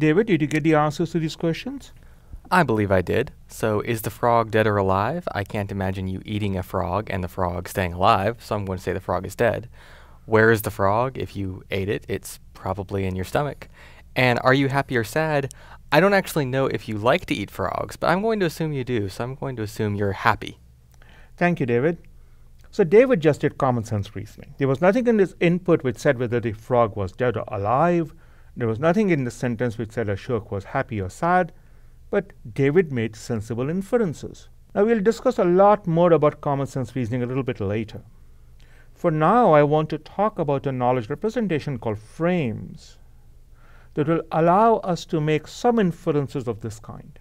David, did you get the answers to these questions? I believe I did. So, is the frog dead or alive? I can't imagine you eating a frog and the frog staying alive, so I'm going to say the frog is dead. Where is the frog? If you ate it, it's probably in your stomach. And are you happy or sad? I don't actually know if you like to eat frogs, but I'm going to assume you do, so I'm going to assume you're happy. Thank you, David. So David just did common sense reasoning. There was nothing in his input which said whether the frog was dead or alive, there was nothing in the sentence which said Ashok was happy or sad, but David made sensible inferences. Now we'll discuss a lot more about common sense reasoning a little bit later. For now, I want to talk about a knowledge representation called frames that will allow us to make some inferences of this kind.